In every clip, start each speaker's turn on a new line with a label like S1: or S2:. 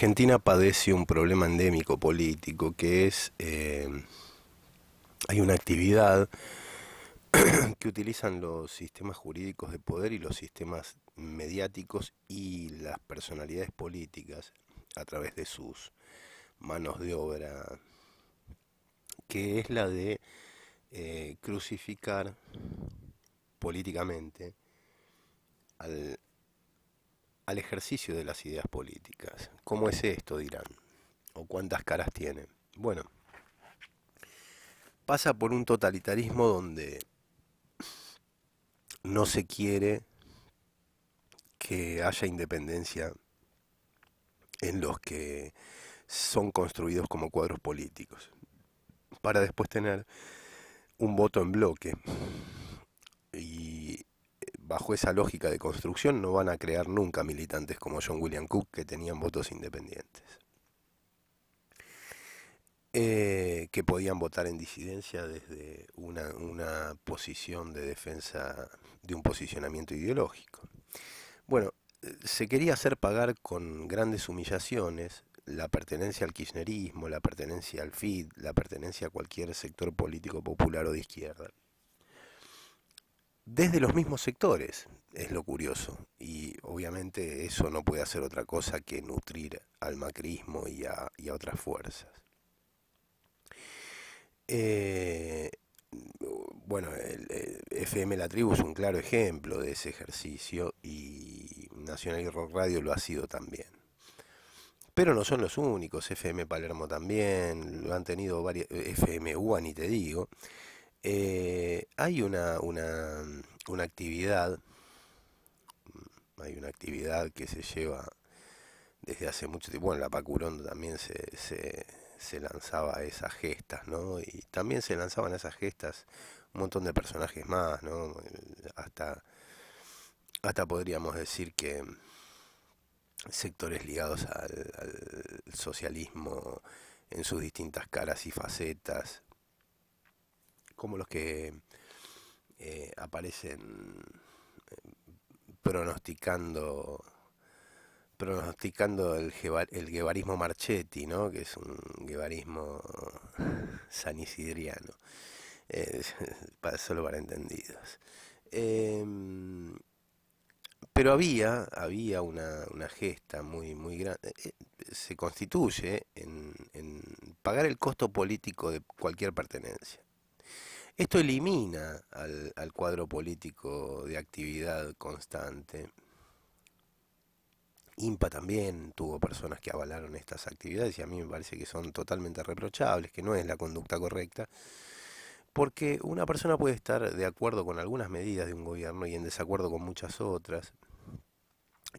S1: Argentina padece un problema endémico político que es, eh, hay una actividad que utilizan los sistemas jurídicos de poder y los sistemas mediáticos y las personalidades políticas a través de sus manos de obra, que es la de eh, crucificar políticamente al, al ejercicio de las ideas políticas. ¿Cómo es esto, dirán? ¿O cuántas caras tiene? Bueno, pasa por un totalitarismo donde no se quiere que haya independencia en los que son construidos como cuadros políticos, para después tener un voto en bloque bajo esa lógica de construcción no van a crear nunca militantes como John William Cook que tenían votos independientes. Eh, que podían votar en disidencia desde una, una posición de defensa de un posicionamiento ideológico. Bueno, eh, se quería hacer pagar con grandes humillaciones la pertenencia al kirchnerismo, la pertenencia al FID, la pertenencia a cualquier sector político popular o de izquierda desde los mismos sectores, es lo curioso. Y obviamente eso no puede hacer otra cosa que nutrir al macrismo y a, otras fuerzas. Eh, bueno, FM La Tribu es un claro ejemplo de ese ejercicio y Nacional y Rock Radio lo ha sido también. Pero no son los únicos, FM Palermo también, lo han tenido varias, FM UAN y te digo. Eh, hay una, una, mm, actividad, mm, hay una actividad que se lleva desde hace mucho tiempo, bueno, la Pacurondo también se, se, lanzaba esas gestas, ¿no? Y también se lanzaban esas gestas un montón de personajes más, ¿no? Hasta, hasta podríamos decir que sectores ligados al socialismo en sus distintas caras y facetas, como los que eh, aparecen eh, pronosticando pronosticando el, el guevarismo Marchetti, ¿no? que es un guevarismo sanisidriano, eh, solo para entendidos. Em, pero había, había una, gesta muy, muy grande, se constituye en pagar el costo político de cualquier pertenencia. Esto elimina al, cuadro político de actividad constante. IMPA también tuvo personas que avalaron estas actividades y a mí me parece que son totalmente reprochables, que no es la conducta correcta, porque una persona puede estar de acuerdo con algunas medidas de un gobierno y en desacuerdo con muchas otras,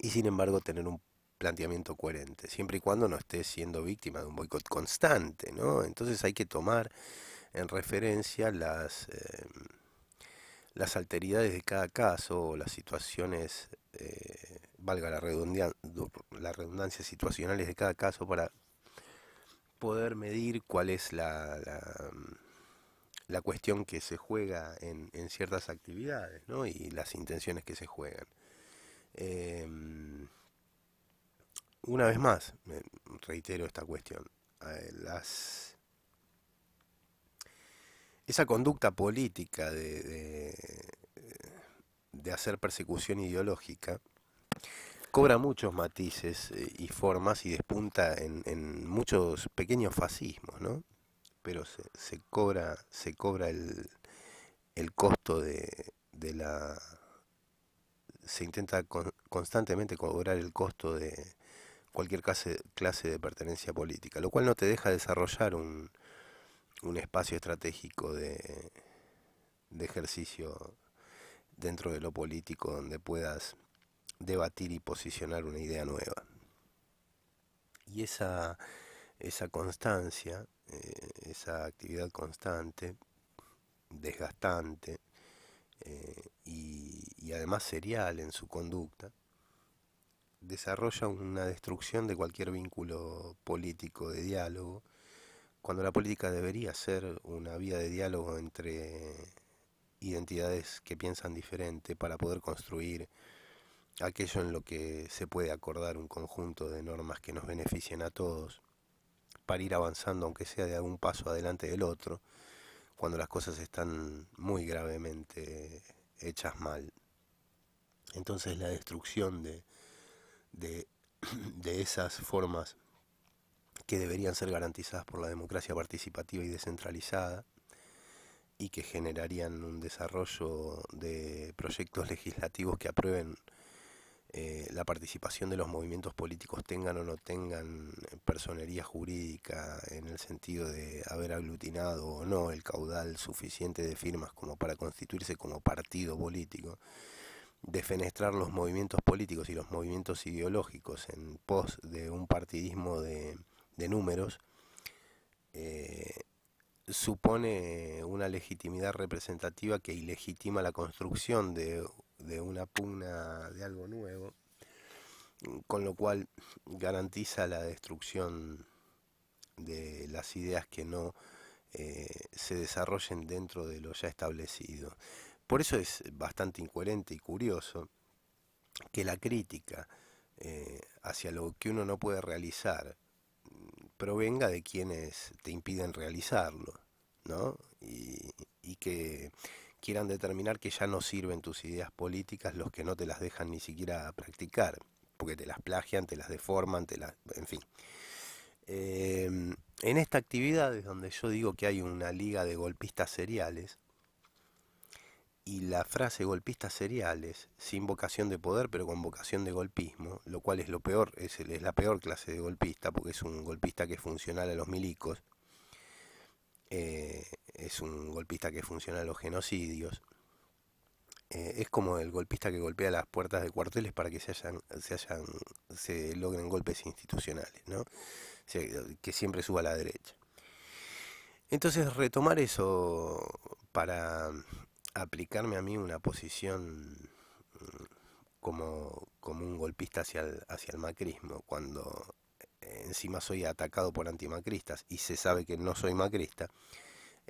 S1: y sin embargo tener un planteamiento coherente, siempre y cuando no esté siendo víctima de un boicot constante, ¿no? Entonces hay que tomar en referencia las, em, las alteridades de cada caso las situaciones, eh, valga la, la redundancia, situacionales de cada caso para poder medir cuál es la, la, em, cuestión que se juega en, en ciertas actividades y las intenciones que se juegan. Em, una vez más, reitero esta cuestión. Eh, las esa conducta política de, de, hacer persecución ideológica cobra muchos matices eh, y formas y despunta en, en muchos pequeños fascismos, ¿no? Pero se, se cobra, se cobra el, el costo de, de, la... Se intenta constantemente cobrar el costo de cualquier clase, clase de pertenencia política, lo cual no te deja desarrollar un, un espacio estratégico de, ejercicio dentro de lo político donde puedas debatir y posicionar una idea nueva. Y esa, constancia, eh, esa actividad constante, desgastante eh, y, además serial en su conducta, desarrolla una destrucción de cualquier vínculo político de diálogo cuando la política debería ser una vía de diálogo entre identidades que piensan diferente para poder construir aquello en lo que se puede acordar un conjunto de normas que nos beneficien a todos, para ir avanzando aunque sea de algún paso adelante del otro, cuando las cosas están muy gravemente hechas mal. Entonces la destrucción de, de, de esas formas que deberían ser garantizadas por la democracia participativa y descentralizada y que generarían un desarrollo de proyectos legislativos que aprueben eh, la participación de los movimientos políticos tengan o no tengan eh, personería jurídica en el sentido de haber aglutinado o no el caudal suficiente de firmas como para constituirse como partido político, defenestrar los movimientos políticos y los movimientos ideológicos en pos de un partidismo de de números, eh, supone una legitimidad representativa que ilegitima la construcción de, una pugna de algo nuevo, con lo cual garantiza la destrucción de las ideas que no eh, se desarrollen dentro de lo ya establecido. Por eso es bastante incoherente y curioso que la crítica eh, hacia lo que uno no puede realizar provenga de quienes te impiden realizarlo, ¿no? Y, que quieran determinar que ya no sirven tus ideas políticas los que no te las dejan ni siquiera practicar, porque te las plagian, te las deforman, te las... en fin. Em, en esta actividad es donde yo digo que hay una liga de golpistas seriales, y la frase golpistas seriales, sin vocación de poder, pero con vocación de golpismo, lo cual es lo peor, es, la peor clase de golpista, porque es un golpista que funciona a los milicos, eh, es un golpista que funciona a los genocidios, eh, es como el golpista que golpea las puertas de cuarteles para que se, hayan, se, hayan, se logren golpes institucionales, ¿no? que siempre suba a la derecha. Entonces retomar eso para aplicarme a mí una posición mm, como, como un golpista hacia el, hacia el macrismo, cuando encima soy atacado por antimacristas y se sabe que no soy macrista,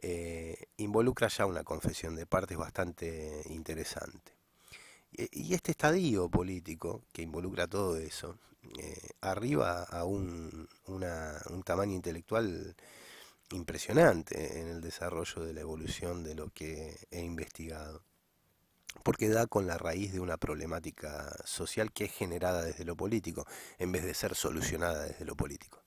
S1: eh, involucra ya una confesión de partes bastante interesante. Eh, y este estadio político, que involucra todo eso, eh, arriba a un, una, un tamaño intelectual impresionante en el desarrollo de la evolución de lo que he investigado, porque da con la raíz de una problemática social que es generada desde lo político, en vez de ser solucionada desde lo político.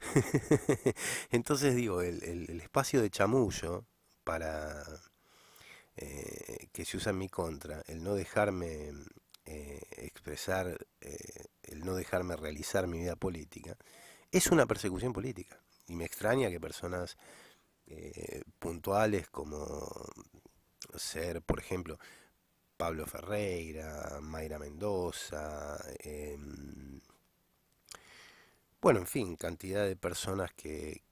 S1: Entonces digo, el, espacio de chamullo para eh, que se usa en mi contra, el no dejarme eh, expresar, eh, el no dejarme realizar mi vida política, es una persecución política y me extraña que personas eh, puntuales como ser, por ejemplo, Pablo Ferreira, Mayra Mendoza, em, bueno, en fin, cantidad de personas que,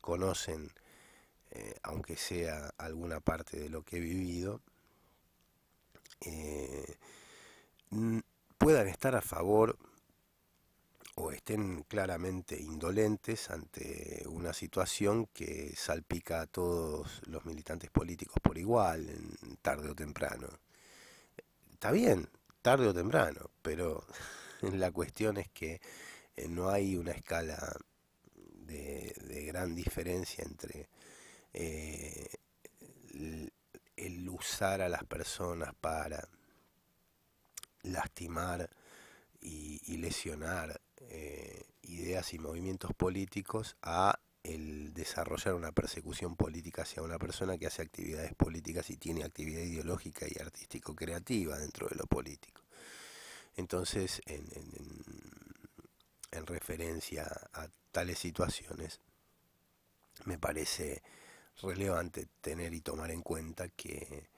S1: conocen, eh, aunque sea alguna parte de lo que he vivido, eh, puedan estar a favor o estén claramente indolentes ante una situación que salpica a todos los militantes políticos por igual, tarde o temprano. Está bien, tarde o temprano, pero la cuestión es que eh, no hay una escala de, gran diferencia entre eh, el, usar a las personas para lastimar y lesionar eh, ideas y movimientos políticos a el desarrollar una persecución política hacia una persona que hace actividades políticas y tiene actividad ideológica y artístico-creativa dentro de lo político. Entonces, en referencia a tales situaciones, me parece relevante tener y tomar en cuenta que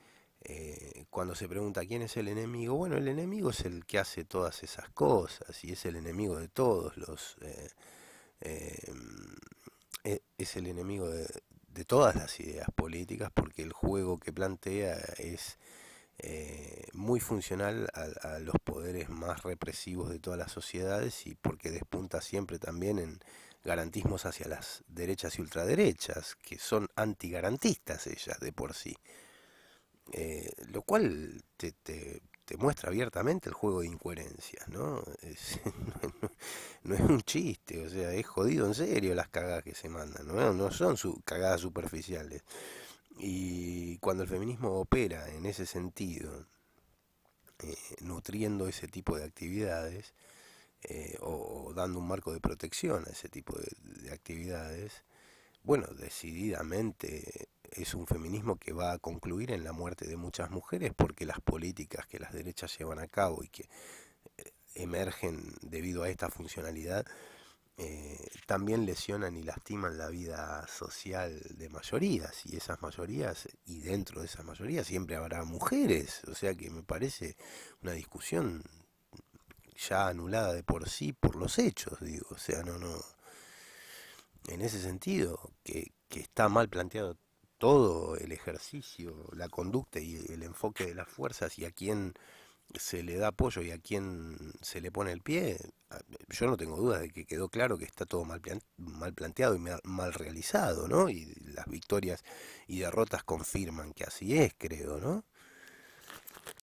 S1: eh, cuando se pregunta quién es el enemigo, bueno, el enemigo es el que hace todas esas cosas y es el enemigo de todos los... Eh, eh, es el enemigo de, todas las ideas políticas porque el juego que plantea es muy funcional a, a, los poderes más represivos de todas las sociedades y porque despunta siempre también en garantismos hacia las derechas y ultraderechas, que son antigarantistas ellas de por sí. Eh, lo cual te, te, muestra abiertamente el juego de incoherencias, ¿no? Es, no, es un chiste, o sea, es jodido en serio las cagadas que se mandan, no, son su, cagadas superficiales. Y cuando el feminismo opera en ese sentido, eh, nutriendo ese tipo de actividades, eh, o, dando un marco de protección a ese tipo de actividades, bueno, decididamente es un feminismo que va a concluir en la muerte de muchas mujeres porque las políticas que las derechas llevan a cabo y que eh, emergen debido a esta funcionalidad eh, también lesionan y lastiman la vida social de mayorías y esas mayorías y dentro de esas mayorías siempre habrá mujeres o sea que me parece una discusión ya anulada de por sí por los hechos digo o sea no no en ese sentido que está mal planteado todo el ejercicio, la conducta y el enfoque de las fuerzas y a quién se le da apoyo y a quién se le pone el pie, ah, yo no tengo duda de que quedó claro que está todo mal, mal planteado y mal realizado, ¿no? Y las victorias y derrotas confirman que así es, creo, ¿no?